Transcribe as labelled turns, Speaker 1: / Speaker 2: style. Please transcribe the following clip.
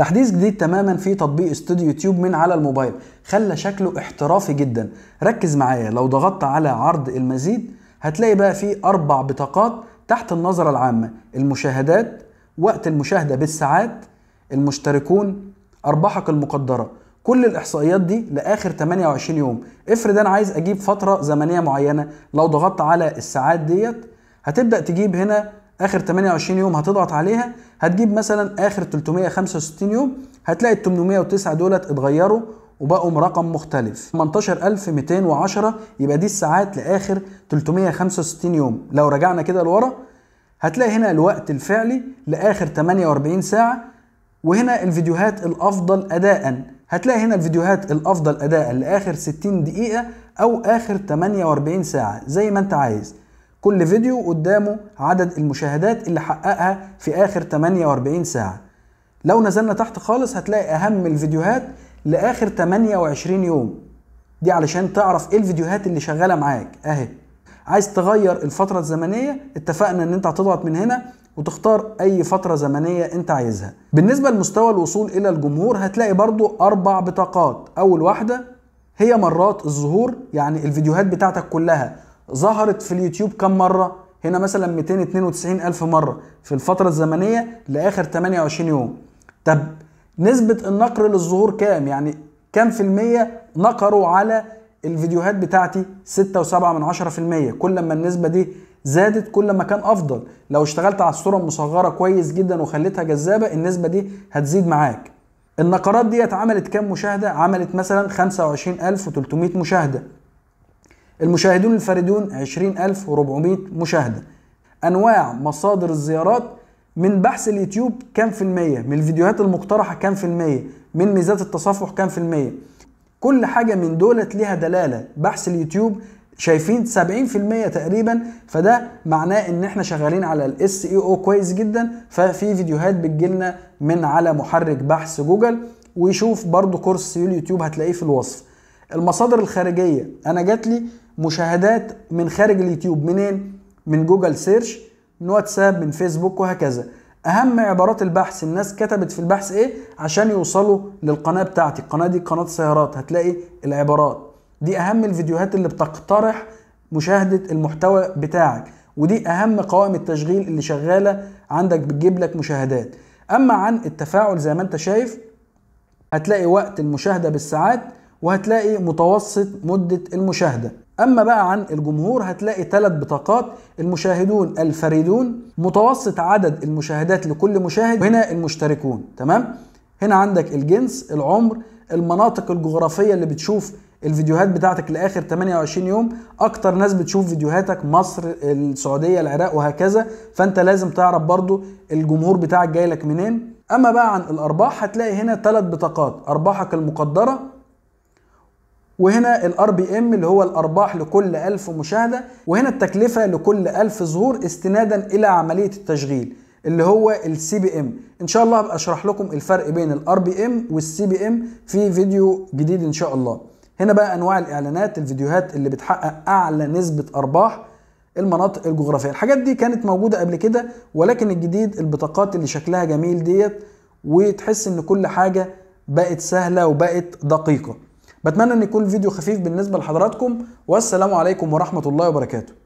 Speaker 1: تحديث جديد تماما في تطبيق استوديو يوتيوب من على الموبايل خلى شكله احترافي جدا ركز معايا لو ضغطت على عرض المزيد هتلاقي بقى فيه اربع بطاقات تحت النظرة العامة المشاهدات وقت المشاهدة بالساعات المشتركون أرباحك المقدرة كل الإحصائيات دي لآخر 28 يوم افرض أنا عايز أجيب فترة زمنية معينة لو ضغطت على الساعات ديت هتبدأ تجيب هنا اخر 28 يوم هتضغط عليها هتجيب مثلا اخر 365 يوم هتلاقي ال 809 دولت اتغيروا وبقوا رقم مختلف 18210 يبقى دي الساعات لاخر 365 يوم لو رجعنا كده لورا هتلاقي هنا الوقت الفعلي لاخر 48 ساعه وهنا الفيديوهات الافضل اداء هتلاقي هنا الفيديوهات الافضل اداء لاخر 60 دقيقه او اخر 48 ساعه زي ما انت عايز كل فيديو قدامه عدد المشاهدات اللي حققها في آخر 48 ساعة لو نزلنا تحت خالص هتلاقي أهم الفيديوهات لآخر 28 يوم دي علشان تعرف ايه الفيديوهات اللي شغالة معاك اهي عايز تغير الفترة الزمنية اتفقنا ان انت هتضغط من هنا وتختار اي فترة زمنية انت عايزها بالنسبة لمستوى الوصول الى الجمهور هتلاقي برضو اربع بطاقات اول واحدة هي مرات الظهور يعني الفيديوهات بتاعتك كلها ظهرت في اليوتيوب كم مره هنا مثلا 292 الف مره في الفتره الزمنيه لاخر 28 يوم طب نسبه النقر للظهور كام يعني كام في الميه نقروا على الفيديوهات بتاعتي 6 و7 من 10 في المية كل ما النسبة دي زادت كل ما كان أفضل لو اشتغلت على الصورة المصغرة كويس جدا وخليتها جذابة النسبة دي هتزيد معاك النقرات دي اتعملت كام مشاهدة؟ عملت مثلا 25300 مشاهدة المشاهدون الفريدون 20400 مشاهدة أنواع مصادر الزيارات من بحث اليوتيوب كام في المية من الفيديوهات المقترحة كام في المية من ميزات التصفح كام في المية كل حاجة من دولت ليها دلالة بحث اليوتيوب شايفين 70% تقريبا فده معناه ان احنا شغالين على الاس اي او كويس جدا ففي فيديوهات بتجيلنا من على محرك بحث جوجل ويشوف برضو كورس اليوتيوب هتلاقيه في الوصف المصادر الخارجيه انا جات لي مشاهدات من خارج اليوتيوب منين من جوجل سيرش من واتساب من فيسبوك وهكذا اهم عبارات البحث الناس كتبت في البحث ايه عشان يوصلوا للقناه بتاعتي القناه دي قناه سيارات هتلاقي العبارات دي اهم الفيديوهات اللي بتقترح مشاهده المحتوى بتاعك ودي اهم قوائم التشغيل اللي شغاله عندك بتجيب لك مشاهدات اما عن التفاعل زي ما انت شايف هتلاقي وقت المشاهده بالساعات وهتلاقي متوسط مدة المشاهدة أما بقى عن الجمهور هتلاقي ثلاث بطاقات المشاهدون الفريدون متوسط عدد المشاهدات لكل مشاهد وهنا المشتركون تمام هنا عندك الجنس العمر المناطق الجغرافية اللي بتشوف الفيديوهات بتاعتك لاخر 28 يوم اكتر ناس بتشوف فيديوهاتك مصر السعوديه العراق وهكذا فانت لازم تعرف برضو الجمهور بتاعك جاي لك منين اما بقى عن الارباح هتلاقي هنا ثلاث بطاقات ارباحك المقدره وهنا الار بي ام اللي هو الارباح لكل 1000 مشاهده وهنا التكلفه لكل 1000 ظهور استنادا الى عمليه التشغيل اللي هو السي بي ام ان شاء الله هبقى اشرح لكم الفرق بين الار بي ام والسي بي ام في فيديو جديد ان شاء الله هنا بقى انواع الاعلانات الفيديوهات اللي بتحقق اعلى نسبه ارباح المناطق الجغرافيه الحاجات دي كانت موجوده قبل كده ولكن الجديد البطاقات اللي شكلها جميل ديت وتحس ان كل حاجه بقت سهله وبقت دقيقه بتمنى ان يكون الفيديو خفيف بالنسبه لحضراتكم والسلام عليكم ورحمه الله وبركاته